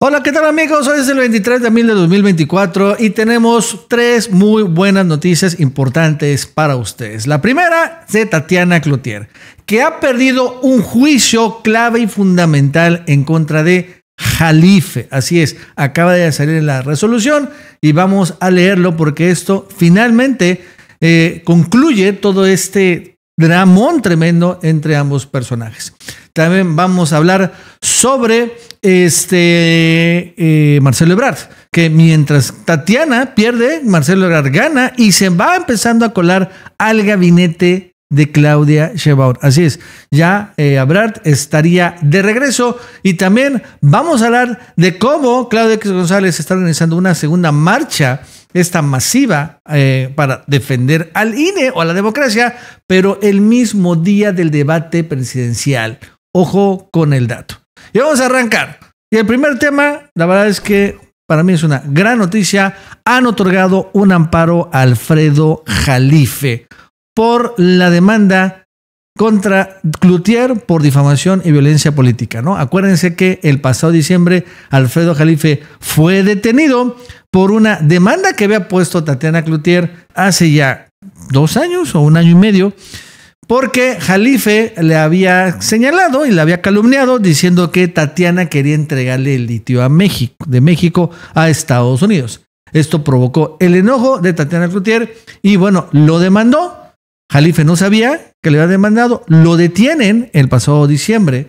Hola, ¿qué tal amigos? Hoy es el 23 de abril de 2024 y tenemos tres muy buenas noticias importantes para ustedes. La primera de Tatiana Cloutier, que ha perdido un juicio clave y fundamental en contra de Jalife. Así es, acaba de salir la resolución y vamos a leerlo porque esto finalmente eh, concluye todo este dramón tremendo entre ambos personajes. También vamos a hablar sobre este eh, Marcelo Ebrard, que mientras Tatiana pierde, Marcelo Ebrard gana y se va empezando a colar al gabinete de Claudia Sheinbaum. Así es, ya eh, Ebrard estaría de regreso y también vamos a hablar de cómo Claudia González está organizando una segunda marcha esta masiva eh, para defender al INE o a la democracia, pero el mismo día del debate presidencial. Ojo con el dato. Y vamos a arrancar. Y el primer tema, la verdad es que para mí es una gran noticia. Han otorgado un amparo a Alfredo Jalife por la demanda contra Cloutier por difamación y violencia política, ¿no? Acuérdense que el pasado diciembre Alfredo Jalife fue detenido por una demanda que había puesto Tatiana Cloutier hace ya dos años o un año y medio, porque Jalife le había señalado y le había calumniado diciendo que Tatiana quería entregarle el litio a México, de México a Estados Unidos. Esto provocó el enojo de Tatiana Cloutier y bueno, lo demandó. Jalife no sabía que le había demandado, lo detienen el pasado diciembre.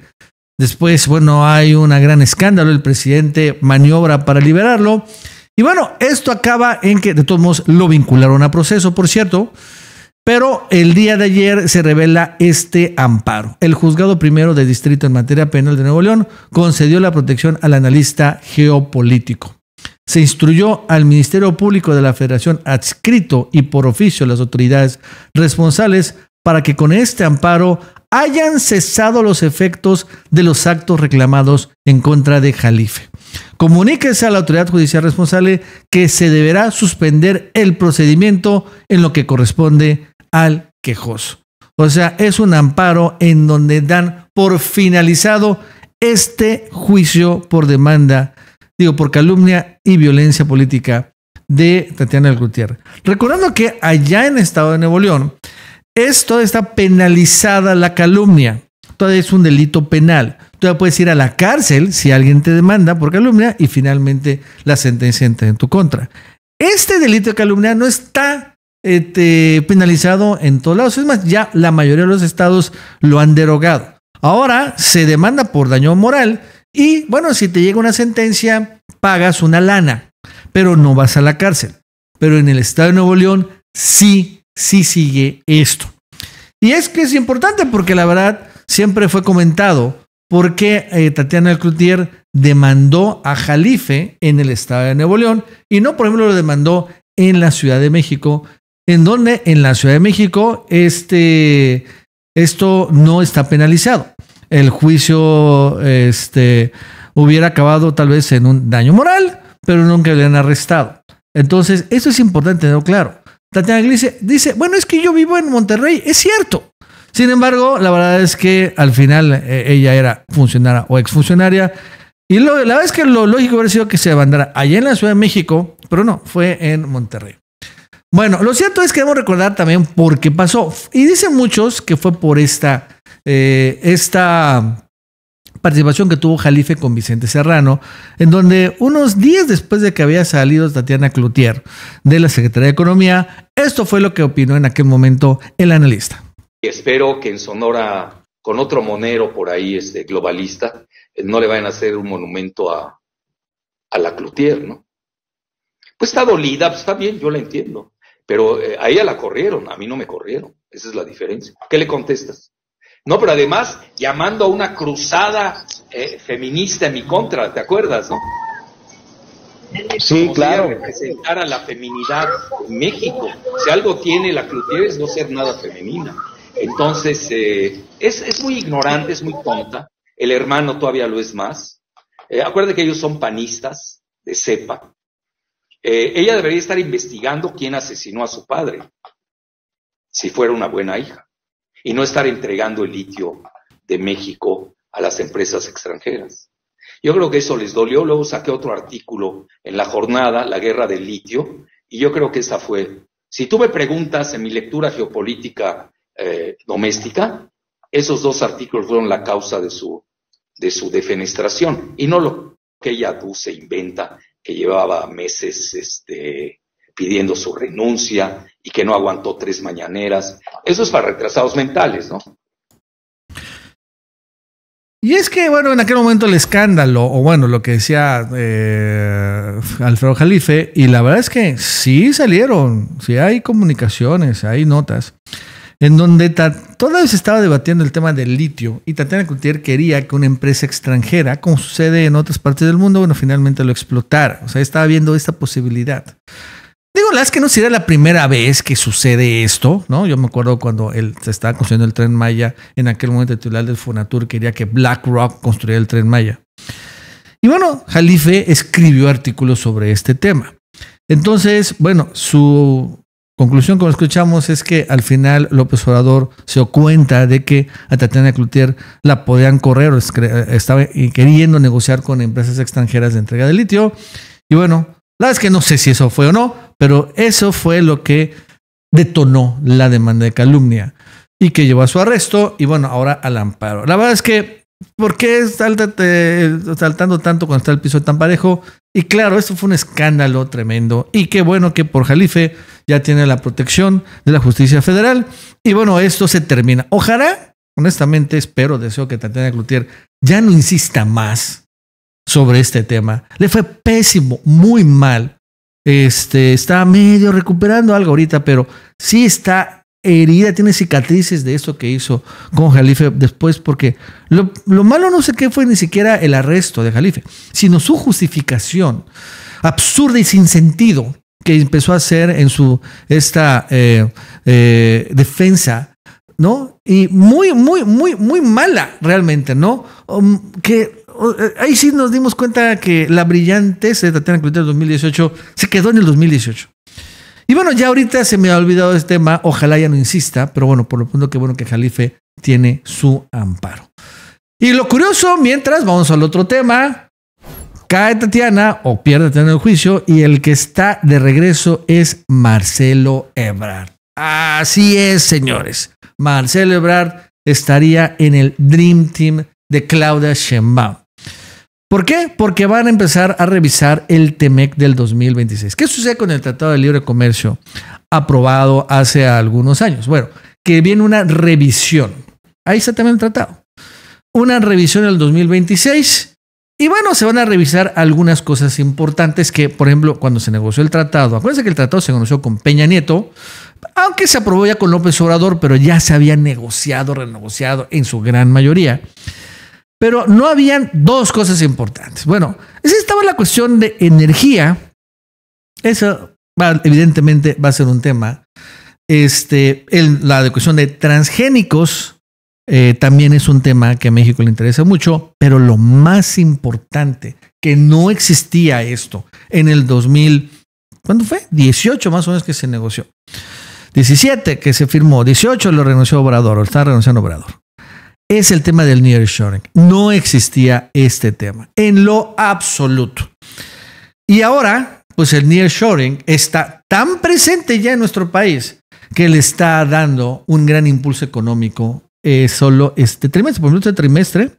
Después, bueno, hay un gran escándalo, el presidente maniobra para liberarlo y bueno, esto acaba en que de todos modos lo vincularon a proceso, por cierto. Pero el día de ayer se revela este amparo. El juzgado primero de distrito en materia penal de Nuevo León concedió la protección al analista geopolítico. Se instruyó al Ministerio Público de la Federación adscrito y por oficio a las autoridades responsables para que con este amparo hayan cesado los efectos de los actos reclamados en contra de Jalife. Comuníquese a la autoridad judicial responsable que se deberá suspender el procedimiento en lo que corresponde al quejoso. O sea, es un amparo en donde dan por finalizado este juicio por demanda, digo, por calumnia y violencia política de Tatiana del Gutiérrez. Recordando que allá en el Estado de Nuevo León, esto está penalizada la calumnia. Todavía es un delito penal. Tú puedes ir a la cárcel si alguien te demanda por calumnia y finalmente la sentencia entra en tu contra. Este delito de calumnia no está este, penalizado en todos lados. Es más, ya la mayoría de los estados lo han derogado. Ahora se demanda por daño moral y bueno, si te llega una sentencia, pagas una lana, pero no vas a la cárcel. Pero en el estado de Nuevo León sí, sí sigue esto. Y es que es importante porque la verdad siempre fue comentado porque eh, Tatiana Tatiana Crutier demandó a Jalife en el estado de Nuevo León y no, por ejemplo, lo demandó en la Ciudad de México, en donde en la Ciudad de México este, esto no está penalizado. El juicio este, hubiera acabado tal vez en un daño moral, pero nunca le han arrestado. Entonces, eso es importante tenerlo claro. Tatiana Glice dice, bueno, es que yo vivo en Monterrey, es cierto, sin embargo, la verdad es que al final eh, ella era funcionaria o exfuncionaria. Y la verdad es que lo lógico hubiera sido que se abandonara allá en la Ciudad de México, pero no, fue en Monterrey. Bueno, lo cierto es que debemos recordar también por qué pasó. Y dicen muchos que fue por esta, eh, esta participación que tuvo Jalife con Vicente Serrano, en donde unos días después de que había salido Tatiana Cloutier de la Secretaría de Economía, esto fue lo que opinó en aquel momento el analista espero que en Sonora, con otro monero por ahí, este globalista, eh, no le vayan a hacer un monumento a, a la Cloutier, ¿no? Pues está dolida, pues está bien, yo la entiendo. Pero eh, a ella la corrieron, a mí no me corrieron. Esa es la diferencia. ¿Qué le contestas? No, pero además llamando a una cruzada eh, feminista en mi contra, ¿te acuerdas, no? Sí, claro. representar a la feminidad en México. Si algo tiene la Cloutier es no ser nada femenina. Entonces, eh, es, muy ignorante, es muy tonta. El hermano todavía lo es más. Eh, que ellos son panistas de cepa. Eh, ella debería estar investigando quién asesinó a su padre, si fuera una buena hija, y no estar entregando el litio de México a las empresas extranjeras. Yo creo que eso les dolió. Luego saqué otro artículo en la jornada, La guerra del litio, y yo creo que esa fue. Si tú me preguntas en mi lectura geopolítica eh, doméstica, esos dos artículos fueron la causa de su, de su defenestración y no lo que ella aduce, inventa, que llevaba meses este, pidiendo su renuncia y que no aguantó tres mañaneras. Eso es para retrasados mentales, ¿no? Y es que, bueno, en aquel momento el escándalo, o bueno, lo que decía eh, Alfredo Jalife, y la verdad es que sí salieron, sí hay comunicaciones, hay notas en donde todavía se estaba debatiendo el tema del litio y Tatiana Cloutier quería que una empresa extranjera, como sucede en otras partes del mundo, bueno, finalmente lo explotara. O sea, estaba viendo esta posibilidad. Digo, la es que no sería la primera vez que sucede esto, ¿no? Yo me acuerdo cuando él, se estaba construyendo el tren Maya, en aquel momento el titular del Funatur quería que BlackRock construyera el tren Maya. Y bueno, Jalife escribió artículos sobre este tema. Entonces, bueno, su Conclusión, como escuchamos, es que al final López Obrador se dio cuenta de que a Tatiana Cloutier la podían correr, estaba queriendo negociar con empresas extranjeras de entrega de litio. Y bueno, la verdad es que no sé si eso fue o no, pero eso fue lo que detonó la demanda de calumnia y que llevó a su arresto y bueno, ahora al amparo. La verdad es que, ¿por qué saltando tanto cuando está el piso tan parejo? Y claro, esto fue un escándalo tremendo y qué bueno que por Jalife ya tiene la protección de la justicia federal. Y bueno, esto se termina. Ojalá, honestamente, espero, deseo que Tatiana Cloutier ya no insista más sobre este tema. Le fue pésimo, muy mal. Este, está medio recuperando algo ahorita, pero sí está herida, tiene cicatrices de esto que hizo con Jalife después, porque lo, malo no sé qué fue ni siquiera el arresto de Jalife, sino su justificación absurda y sin sentido que empezó a hacer en su esta eh, eh, defensa, ¿no? Y muy, muy, muy, muy mala realmente, ¿no? Um, que eh, ahí sí nos dimos cuenta que la brillante de Tatiana Cloutier 2018 se quedó en el 2018. Y bueno, ya ahorita se me ha olvidado este tema, ojalá ya no insista, pero bueno, por lo pronto qué bueno que Jalife tiene su amparo. Y lo curioso, mientras, vamos al otro tema, cae Tatiana o pierde Tatiana el juicio y el que está de regreso es Marcelo Ebrard. Así es, señores. Marcelo Ebrard estaría en el Dream Team de Claudia Sheinbaum. ¿Por qué? Porque van a empezar a revisar el TEMEC del 2026. ¿Qué sucede con el Tratado de Libre Comercio aprobado hace algunos años? Bueno, que viene una revisión. Ahí está también el tratado. Una revisión del 2026 y bueno, se van a revisar algunas cosas importantes que, por ejemplo, cuando se negoció el tratado, acuérdense que el tratado se negoció con Peña Nieto, aunque se aprobó ya con López Obrador, pero ya se había negociado, renegociado en su gran mayoría. Pero no habían dos cosas importantes. Bueno, esa estaba la cuestión de energía. Eso evidentemente va a ser un tema. Este, la cuestión de transgénicos eh, también es un tema que a México le interesa mucho, pero lo más importante, que no existía esto en el 2000, ¿cuándo fue? 18 más o menos que se negoció. 17 que se firmó, 18 lo renunció Obrador, o está renunciando Obrador. Es el tema del nearshoring. No existía este tema en lo absoluto. Y ahora, pues el nearshoring está tan presente ya en nuestro país que le está dando un gran impulso económico eh, solo este trimestre, por este trimestre.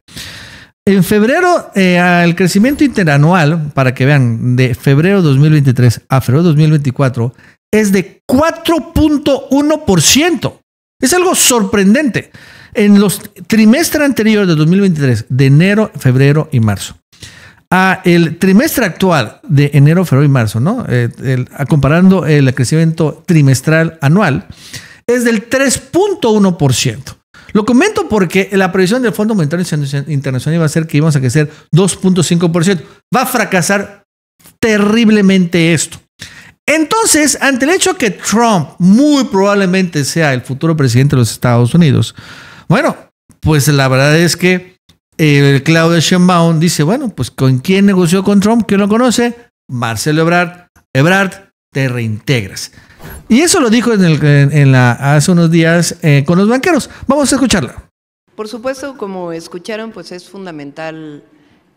En febrero, el eh, crecimiento interanual, para que vean, de febrero 2023 a febrero 2024, es de 4.1%. Es algo sorprendente. En los trimestres anteriores de 2023, de enero, febrero y marzo, a el trimestre actual de enero, febrero y marzo, ¿no? Eh, comparando el crecimiento trimestral anual, es del 3.1%. Lo comento porque la previsión del Fondo Monetario Internacional iba a ser que íbamos a crecer 2.5%. Va a fracasar terriblemente esto. Entonces, ante el hecho que Trump muy probablemente sea el futuro presidente de los Estados Unidos, bueno, pues la verdad es que el eh, Claudio Sheinbaum dice, bueno, pues ¿con quién negoció con Trump? ¿Quién lo conoce? Marcelo Ebrard. Ebrard, te reintegras. Y eso lo dijo en, el, en, la, hace unos días eh, con los banqueros. Vamos a escucharla. Por supuesto, como escucharon, pues es fundamental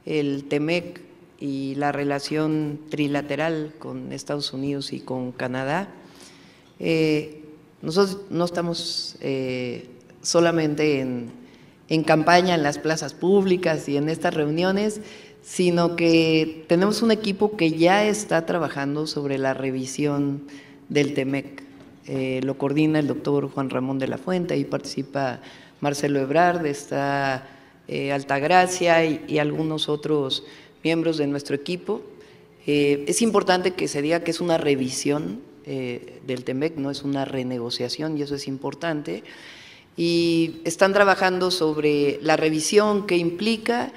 el TEMEC y la relación trilateral con Estados Unidos y con Canadá. Eh, nosotros no estamos eh, solamente en, en campaña, en las plazas públicas y en estas reuniones, sino que tenemos un equipo que ya está trabajando sobre la revisión del TEMEC. Eh, lo coordina el doctor Juan Ramón de la Fuente, ahí participa Marcelo Ebrard, está eh, Altagracia y, algunos otros miembros de nuestro equipo. Eh, es importante que se diga que es una revisión del TEMEC, no es una renegociación y eso es importante. Y están trabajando sobre la revisión que implica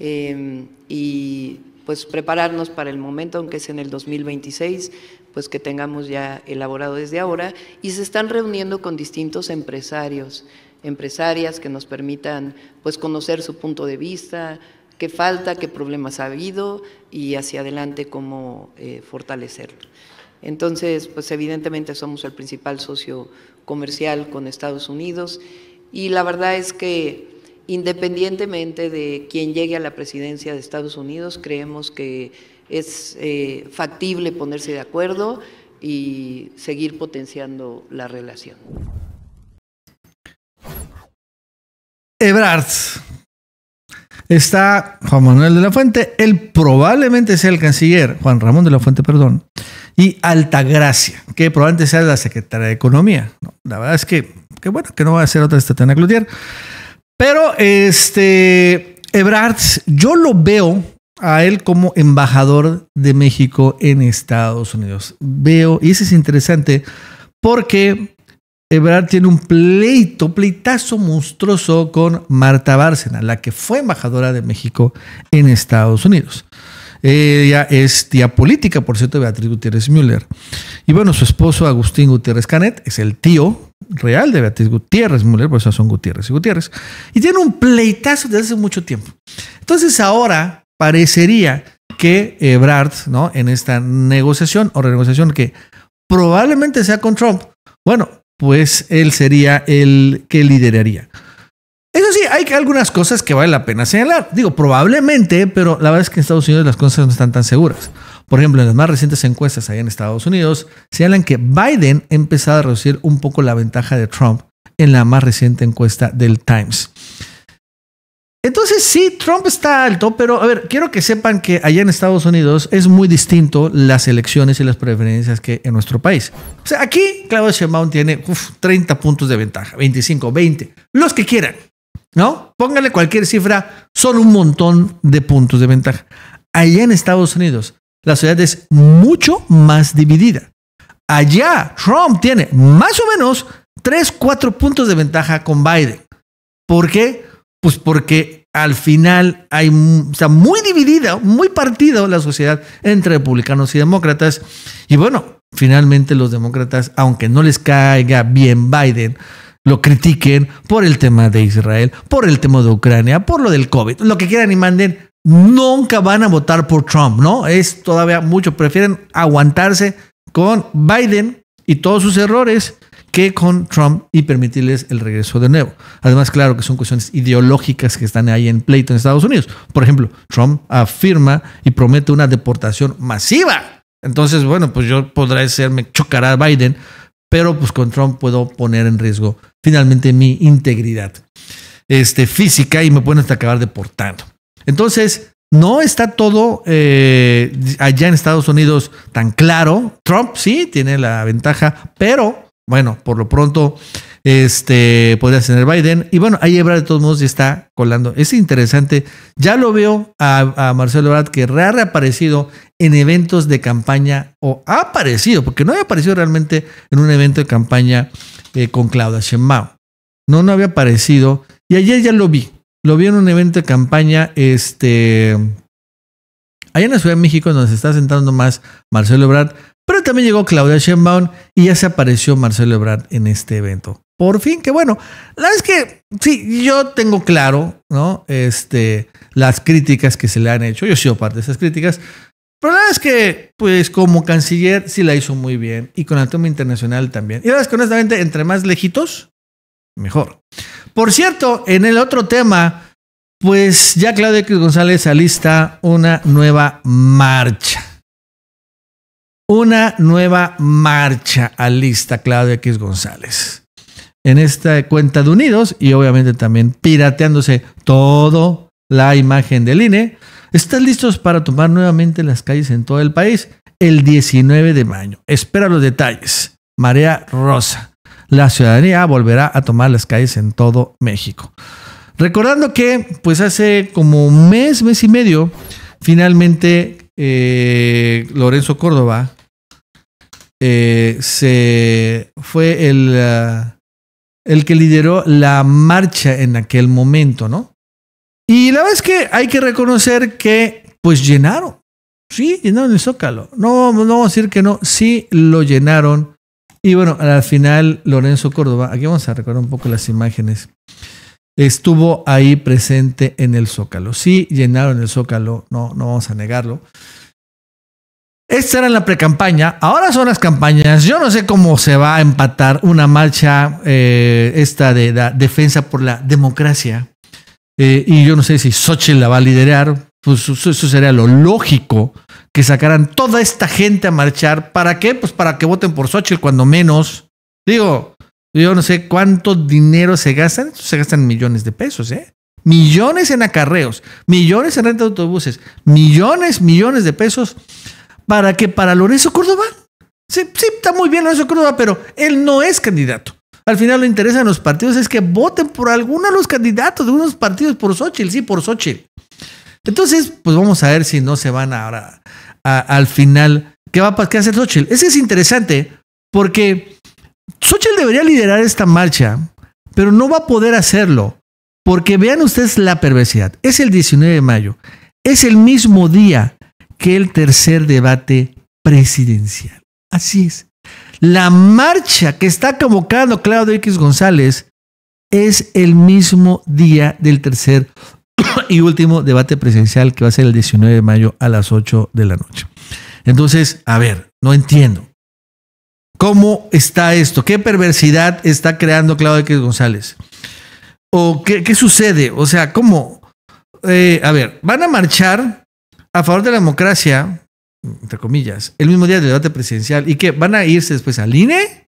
y pues prepararnos para el momento, aunque es en el 2026, pues que tengamos ya elaborado desde ahora y se están reuniendo con distintos empresarios, empresarias que nos permitan pues conocer su punto de vista, qué falta, qué problemas ha habido y hacia adelante cómo eh, fortalecerlo. Entonces, pues evidentemente somos el principal socio comercial con Estados Unidos y la verdad es que independientemente de quién llegue a la presidencia de Estados Unidos, creemos que es eh, factible ponerse de acuerdo y seguir potenciando la relación. Ebrard. Está Juan Manuel de la Fuente, él probablemente sea el canciller, Juan Ramón de la Fuente, perdón, y Altagracia, que probablemente sea la secretaria de Economía. la verdad es que, bueno, que no va a ser otra Tatiana Cloutier. Pero este, Ebrard, yo lo veo a él como embajador de México en Estados Unidos. Veo, y eso es interesante, porque Ebrard tiene un pleito, pleitazo monstruoso con Marta Bárcena, la que fue embajadora de México en Estados Unidos. Ella es tía política, por cierto, de Beatriz Gutiérrez Müller. Y bueno, su esposo Agustín Gutiérrez Canet es el tío real de Beatriz Gutiérrez Müller, por eso son Gutiérrez y Gutiérrez. Y tiene un pleitazo desde hace mucho tiempo. Entonces ahora parecería que Ebrard, ¿no? En esta negociación o renegociación que probablemente sea con Trump, bueno, pues él sería el que lideraría. Eso sí, hay algunas cosas que vale la pena señalar. Digo, probablemente, pero la verdad es que en Estados Unidos las cosas no están tan seguras. Por ejemplo, en las más recientes encuestas ahí en Estados Unidos, señalan que Biden ha empezado a reducir un poco la ventaja de Trump en la más reciente encuesta del Times. Entonces sí, Trump está alto, pero a ver, quiero que sepan que allá en Estados Unidos es muy distinto las elecciones y las preferencias que en nuestro país. O sea, aquí Claudio Sheinbaum tiene 30 puntos de ventaja, 25, 20, los que quieran, ¿no? Póngale cualquier cifra, son un montón de puntos de ventaja. Allá en Estados Unidos la sociedad es mucho más dividida. Allá Trump tiene más o menos 3, 4 puntos de ventaja con Biden. ¿Por qué? Pues porque al final hay, muy dividida, muy partido la sociedad entre republicanos y demócratas. Y bueno, finalmente los demócratas, aunque no les caiga bien Biden, lo critiquen por el tema de Israel, por el tema de Ucrania, por lo del COVID, lo que quieran y manden, nunca van a votar por Trump, ¿no? Es todavía mucho, prefieren aguantarse con Biden y todos sus errores que con Trump y permitirles el regreso de nuevo. Además, claro que son cuestiones ideológicas que están ahí en pleito en Estados Unidos. Por ejemplo, Trump afirma y promete una deportación masiva. Entonces, bueno, pues yo podré ser, me chocará Biden, pero pues con Trump puedo poner en riesgo finalmente mi integridad este, física y me pueden hasta acabar deportando. Entonces, no está todo eh, allá en Estados Unidos tan claro. Trump sí tiene la ventaja, pero bueno, por lo pronto, este podría tener Biden. Y bueno, ahí Ebrard de todos modos ya está colando. Es interesante. Ya lo veo a, Marcelo Ebrard que ha reaparecido en eventos de campaña o ha aparecido, porque no había aparecido realmente en un evento de campaña eh, con Claudia Sheinbaum. No, no había aparecido. Y ayer ya lo vi. Lo vi en un evento de campaña, este, allá en la Ciudad de México, donde se está sentando más Marcelo Ebrard, pero también llegó Claudia Sheinbaum y ya se apareció Marcelo Ebrard en este evento. Por fin, que bueno, la verdad es que sí, yo tengo claro, ¿no? Este, las críticas que se le han hecho, yo he sido parte de esas críticas, pero la verdad es que, pues como canciller sí la hizo muy bien y con el tema internacional también. Y la verdad es que honestamente, entre más lejitos, mejor. Por cierto, en el otro tema, pues ya Claudia González alista una nueva marcha una nueva marcha a lista, Claudia X González. En esta cuenta de Unidos y obviamente también pirateándose toda la imagen del INE, están listos para tomar nuevamente las calles en todo el país el 19 de mayo. Espera los detalles. Marea Rosa. La ciudadanía volverá a tomar las calles en todo México. Recordando que, pues hace como un mes, mes y medio, finalmente eh, Lorenzo Córdoba, eh, se fue el, ah, el que lideró la marcha en aquel momento, ¿no? Y la verdad es que hay que reconocer que pues llenaron, sí, llenaron el zócalo. No, no vamos a decir que no, sí lo llenaron. Y bueno, al final Lorenzo Córdoba, aquí vamos a recordar un poco las imágenes, estuvo ahí presente en el zócalo. Sí llenaron el zócalo, no, no vamos a negarlo. Esta era la precampaña, ahora son las campañas. Yo no sé cómo se va a empatar una marcha eh, esta de la defensa por la democracia. Eh, y yo no sé si Sochi la va a liderar. Pues eso sería lo lógico que sacaran toda esta gente a marchar. ¿Para qué? Pues para que voten por Sochi, cuando menos. Digo, yo no sé cuánto dinero se gastan. Se gastan millones de pesos, ¿eh? Millones en acarreos, millones en renta de autobuses, millones, millones de pesos para que para Lorenzo Córdoba, sí, está muy bien Lorenzo Córdoba, pero él no es candidato. Al final lo interesan los partidos es que voten por alguno de los candidatos de unos partidos, por Xochitl, sí, por Xochitl. Entonces, pues vamos a ver si no se van ahora al final. ¿Qué va a hacer Xochitl? Ese es interesante porque Xochitl debería liderar esta marcha, pero no va a poder hacerlo. Porque vean ustedes la perversidad. Es el 19 de mayo. Es el mismo día que el tercer debate presidencial. Así es. La marcha que está convocando Claudio X González es el mismo día del tercer y último debate presidencial que va a ser el 19 de mayo a las 8 de la noche. Entonces, a ver, no entiendo. ¿Cómo está esto? ¿Qué perversidad está creando Claudio X González? ¿O qué, sucede? O sea, ¿cómo? Eh, a ver, van a marchar a favor de la democracia, entre comillas, el mismo día del debate presidencial y que van a irse después al INE,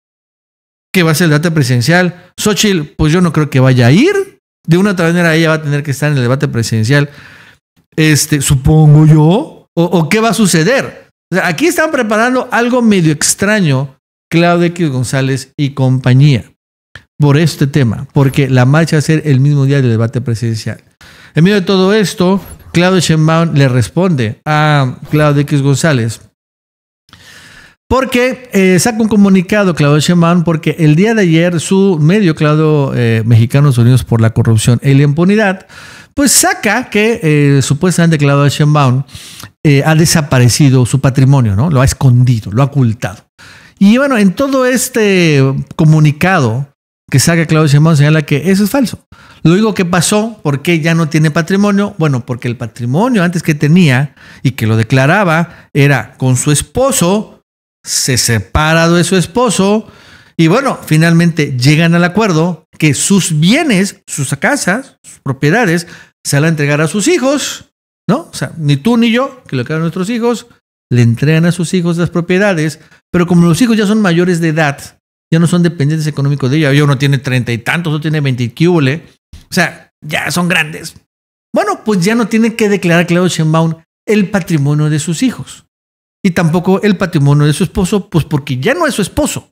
que va a ser el debate presidencial. Xochitl, pues yo no creo que vaya a ir. De una otra manera ella va a tener que estar en el debate presidencial, este, supongo yo. ¿O, qué va a suceder? aquí están preparando algo medio extraño Claudio X González y compañía por este tema, porque la marcha va a ser el mismo día del debate presidencial. En medio de todo esto, Claudio Sheinbaum le responde a Claudio X González. Porque eh, saca un comunicado Claudio Sheinbaum porque el día de ayer su medio, Claudio eh, Mexicanos Unidos por la Corrupción y la Impunidad, pues saca que eh, supuestamente Claudio Sheinbaum ha desaparecido su patrimonio, ¿no? Lo ha escondido, lo ha ocultado. Y bueno, en todo este comunicado que saca Claudio Sheinbaum señala que eso es falso. Lo digo que pasó, ¿por qué ya no tiene patrimonio? Bueno, porque el patrimonio antes que tenía y que lo declaraba era con su esposo, se separado de su esposo y bueno, finalmente llegan al acuerdo que sus bienes, sus casas, sus propiedades, se la a entregar a sus hijos, ¿no? O sea, ni tú ni yo, que lo quedan nuestros hijos, le entregan a sus hijos las propiedades, pero como los hijos ya son mayores de edad, ya no son dependientes económicos de ella. Yo no tiene treinta y tantos, no tiene veintiquíbule. O sea, ya son grandes. Bueno, pues ya no tiene que declarar Claudio Sheinbaum el patrimonio de sus hijos. Y tampoco el patrimonio de su esposo, pues porque ya no es su esposo.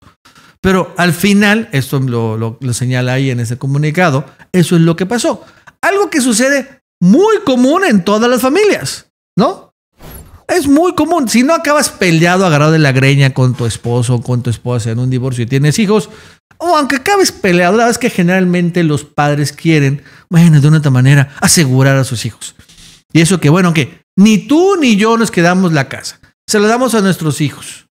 Pero al final, esto lo, señala ahí en ese comunicado, eso es lo que pasó. Algo que sucede muy común en todas las familias, ¿no? Es muy común. Si no acabas peleado, agarrado de la greña con tu esposo con tu esposa en un divorcio y tienes hijos, o aunque acabes peleado, la verdad es que generalmente los padres quieren, bueno, de una otra manera, asegurar a sus hijos. Y eso que, bueno, que ni tú ni yo nos quedamos la casa. Se la damos a nuestros hijos.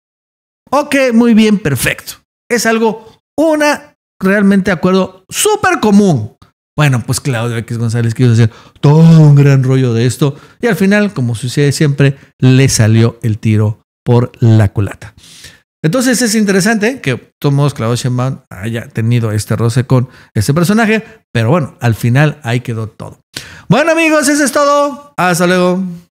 Ok, muy bien, perfecto. Es algo, una, realmente acuerdo súper común. Bueno, pues Claudio X González quiso hacer todo un gran rollo de esto y al final, como sucede siempre, le salió el tiro por la culata. Entonces es interesante que, Tomos todos haya tenido este roce con este personaje, pero bueno, al final ahí quedó todo. Bueno, amigos, eso es todo. Hasta luego.